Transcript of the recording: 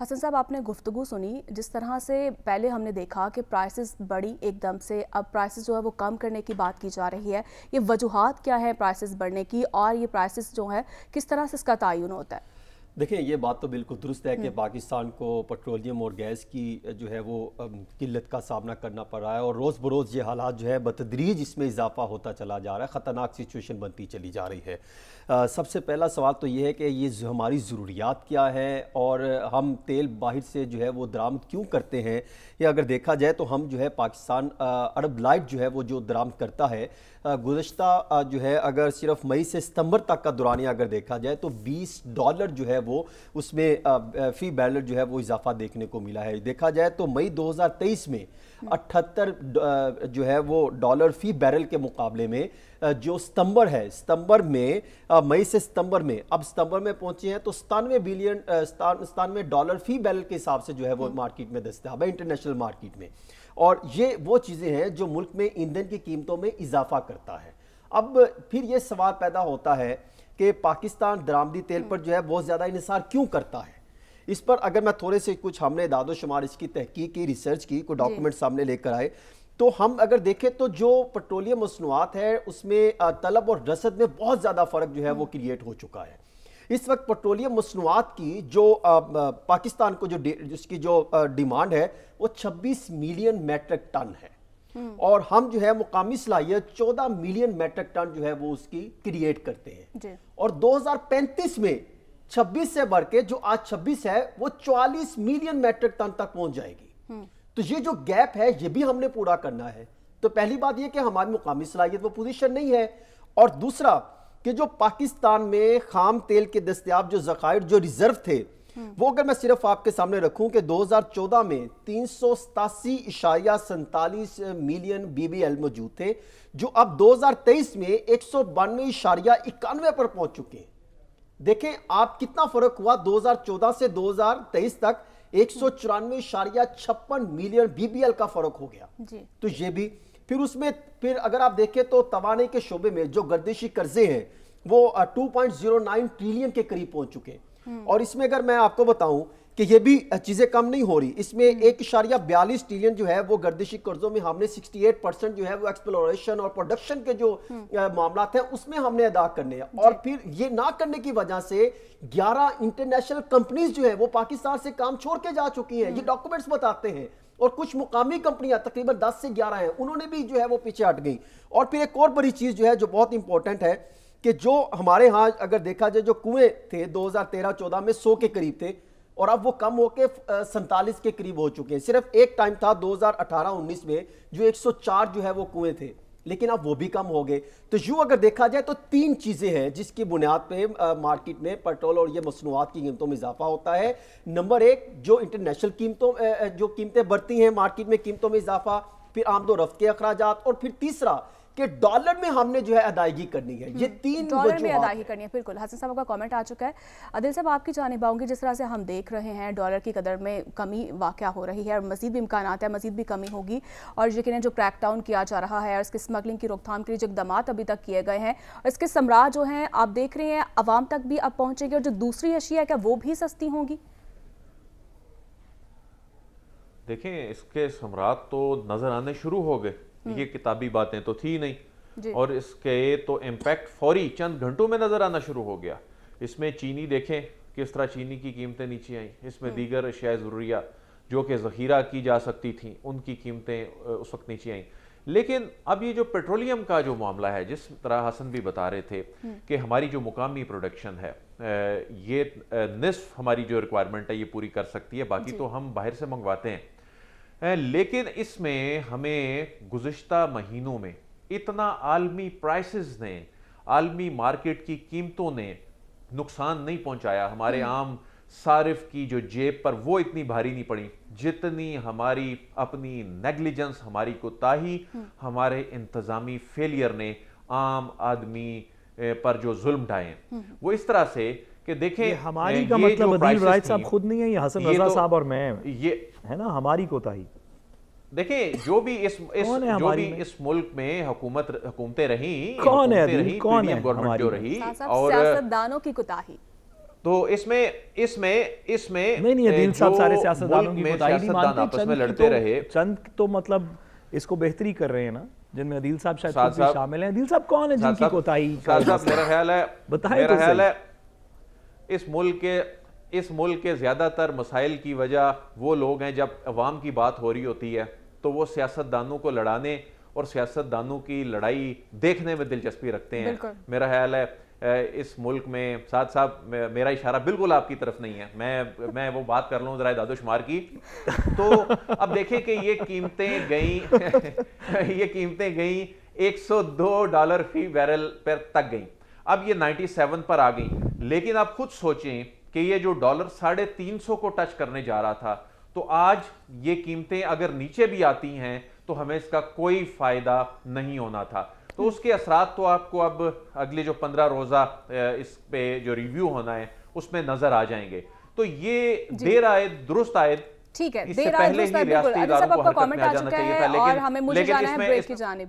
हसन साहब आपने गुफ्तु सुनी जिस तरह से पहले हमने देखा कि प्राइसेस बढ़ी एकदम से अब प्राइसेस जो है वो कम करने की बात की जा रही है ये वजूहत क्या है प्राइसेस बढ़ने की और ये प्राइसेस जो है किस तरह से इसका तयन होता है देखिए ये बात तो बिल्कुल दुरुस्त है कि हम्म। पाकिस्तान को पेट्रोलियम और गैस की जो है वो किल्लत का सामना करना पड़ रहा है और रोज़ बरोज़ ये हालात जो है बतदरीज इसमें इजाफा होता चला जा रहा है ख़तरनाक सिचुएशन बनती चली जा रही है आ, सबसे पहला सवाल तो ये है कि ये हमारी ज़रूरियात क्या है और हम तेल बाहर से जो है वो दरामद क्यों करते हैं या अगर देखा जाए तो हम जो है पाकिस्तान अरब लाइट जो है वो जो दरामद करता है गुज्त जो है अगर सिर्फ मई से सितम्बर तक का दुरानिया अगर देखा जाए तो बीस डॉलर जो है वो उसमें फ़ी बैलेट जो है वो इजाफा देखने को मिला है देखा जाए तो मई 2023 में हम्म। अठहत्तर जो है वो डॉलर फ़ी बैरल के मुकाबले में जो सितंबर है सितंबर में मई से सितंबर में अब सितंबर में पहुंचे हैं तो सतानवे बिलियन सतानवे डॉलर फ़ी बैरल के हिसाब से जो है वो मार्केट हम्म। में दस्तियाब है इंटरनेशनल मार्केट में और ये वो चीज़ें हैं जो मुल्क में ईंधन की कीमतों में इजाफा करता है अब फिर ये सवाल पैदा होता है कि पाकिस्तान दरामदी तेल पर जो है बहुत ज़्यादा इसार क्यों करता है इस पर अगर मैं थोड़े से कुछ हमने दादो शुमार इसकी तहकीक की रिसर्च की कोई डॉक्यूमेंट सामने लेकर आए तो हम अगर देखें तो जो पेट्रोलियम मसनूआत है उसमें तलब और रसद में बहुत ज़्यादा फ़र्क जो है वो क्रिएट हो चुका है इस वक्त पेट्रोलियम मसनूआत की जो पाकिस्तान को जो उसकी जो डिमांड है वो 26 मिलियन मेट्रिक टन है हम्म। और हम जो है मुकामी सलाहियत 14 मिलियन मेट्रिक टन जो है वो उसकी क्रिएट करते हैं और 2035 में 26 से बढ़ के जो आज 26 है वो 44 मिलियन मेट्रिक टन तक पहुंच जाएगी हम्म। तो ये जो गैप है ये भी हमने पूरा करना है तो पहली बात ये कि हमारी मुकामी सलाहियत वो पोजिशन नहीं है और दूसरा कि जो पाकिस्तान में खाम तेल के दस्तियाब जो जखायर जो रिजर्व थे वो अगर मैं सिर्फ आपके सामने रखूं कि 2014 में तीन सौ सतासी सैतालीस मिलियन बीबीएल मौजूद थे जो अब 2023 में एक सौ बानवे पर पहुंच चुके हैं देखें आप कितना फर्क हुआ 2014 से 2023 तक एक सौ चौरानवे छप्पन मिलियन बीबीएल का फर्क हो गया जी। तो ये भी फिर उसमें फिर अगर आप देखें तो तवाने के शोबे में जो गर्दिशी कर्जे हैं वो 2.09 ट्रिलियन के करीब पहुंच चुके हैं हम्म। और इसमें अगर मैं आपको बताऊं कि ये भी चीज़ें कम नहीं हो रही इसमें हम्म। एक इशारिया बयालीस ट्रिलियन जो है वो गर्दिशी कर्जों में हमने 68 परसेंट जो है वो एक्सप्लोरेशन और प्रोडक्शन के जो हम्म। मामला हैं उसमें हमने अदा करने हैं और फिर ये ना करने की वजह से 11 इंटरनेशनल कंपनीज जो है वो पाकिस्तान से काम छोड़ के जा चुकी हैं ये डॉक्यूमेंट्स बताते हैं और कुछ मुकामी कंपनियां तकरीबन 10 से 11 हैं उन्होंने भी जो है वो पीछे हट गई और फिर एक और बड़ी चीज़ जो है जो बहुत इंपॉर्टेंट है कि जो हमारे यहाँ अगर देखा जाए जो कुएं थे 2013-14 में 100 के करीब थे और अब वो कम होकर सैंतालीस के करीब हो चुके हैं सिर्फ एक टाइम था 2018-19 में जो 104 जो है वो कुएं थे लेकिन अब वो भी कम हो गए तो यूँ अगर देखा जाए तो तीन चीज़ें हैं जिसकी बुनियाद पे मार्केट में पेट्रोल और ये मसनूआत की कीमतों में इजाफा होता है नंबर एक जो इंटरनेशनल कीमतों जो कीमतें बढ़ती हैं मार्केट में कीमतों में इजाफा फिर आमदो रफ्त के अखराज और फिर तीसरा कि डॉलर में हमने जो है अदायगी करनी है ये हम्म, तीन डॉलर में अदायगी करनी है बिल्कुल हसन साहब का कमेंट आ चुका है अदिल साहब आपकी जानब आऊंगी जिस तरह से हम देख रहे हैं डॉलर की कदर में कमी वाक़ हो रही है और मजीद भी इम्कान है मजीद भी कमी होगी और यकीन जो क्रैकडाउन किया जा रहा है और इसकी स्मगलिंग की रोकथाम के लिए जो इकदाम अभी तक किए गए हैं और इसके सम्राह जो हैं आप देख रहे हैं आवाम तक भी अब पहुँचेगी और जो दूसरी अशिया है क्या वो भी सस्ती होंगी देखें इसके सम्राट तो नज़र आने शुरू हो गए ये हम्म। किताबी बातें तो थी नहीं और इसके तो इम्पैक्ट फौरी चंद घंटों में नजर आना शुरू हो गया इसमें चीनी देखें किस तरह चीनी की कीमतें नीचे आई इसमें हम्म। दीगर अशिया ज़रूरिया जो कि जखीरा की जा सकती थी उनकी कीमतें उस वक्त नीचे आई लेकिन अब ये जो पेट्रोलियम का जो मामला है जिस तरह हसन भी बता रहे थे हम्म। कि हमारी जो मुकामी प्रोडक्शन है ये निसफ हमारी जो रिक्वायरमेंट है ये पूरी कर सकती है बाकी तो हम बाहर से मंगवाते हैं लेकिन इसमें हमें गुज्त महीनों में इतना आलमी प्राइसेस ने आलमी मार्केट की कीमतों ने नुकसान नहीं पहुंचाया हमारे हम्म। आम सारिफ की जो जेब पर वो इतनी भारी नहीं पड़ी जितनी हमारी अपनी नेग्लिजेंस हमारी कोताही हम्म। हमारे इंतज़ामी फेलियर ने आम आदमी पर जो जुल्म ढाए हम्म। वो इस तरह से कि देखिए हमारी का मतलब अदील राय साहब खुद नहीं है ये हसन रजा तो, साहब और मैं ये है ना हमारी कोताही देखिए जो भी इस, इस जो भी इस मुल्क में हुकूमत हुकूमतें रही कौन है रही, कौन है गवर्नमेंट जो रही और सियासतदानों की कोताही तो इसमें इसमें इसमें नहीं नहीं अदील साहब सारे सियासतदानों की कोताही आपस में लड़ते तो- रहे चंद तो मतलब इसको बेहतरी कर रहे हैं ना जिनमें अदील साहब शायद शामिल हैं अदील साहब कौन है जिनकी कोताही मेरा ख्याल है बताएं मेरा तो ख्याल है इस मुल्क के इस मुल्क के ज़्यादातर मसाइल की वजह वो लोग हैं जब अवाम की बात हो रही होती है तो वो सियासतदानों को लड़ाने और सियासतदानों की लड़ाई देखने में दिलचस्पी रखते हैं मेरा ख्याल है इस मुल्क में साथ साहब मेरा इशारा बिल्कुल आपकी तरफ नहीं है मैं मैं वो बात कर लूँ ज़रा दादो शुमार की तो अब देखें कि ये कीमतें गई ये कीमतें गई 102 डॉलर फी बैरल पर तक गई अब ये 97 पर आ गई लेकिन आप खुद सोचें कि ये जो डॉलर साढ़े तीन सौ को टच करने जा रहा था तो आज ये कीमतें अगर नीचे भी आती हैं तो हमें इसका कोई फ़ायदा नहीं होना था तो उसके असरात तो आपको अब अगले जो पंद्रह रोज़ा इस पे जो रिव्यू होना है उसमें नज़र आ जाएंगे तो ये देर आए दुरुस्त आए ठीक है देर आए पहले ही रियासती अच्छा, आपका कमेंट आ चुका है और हमें मुझे जाना है ब्रेक की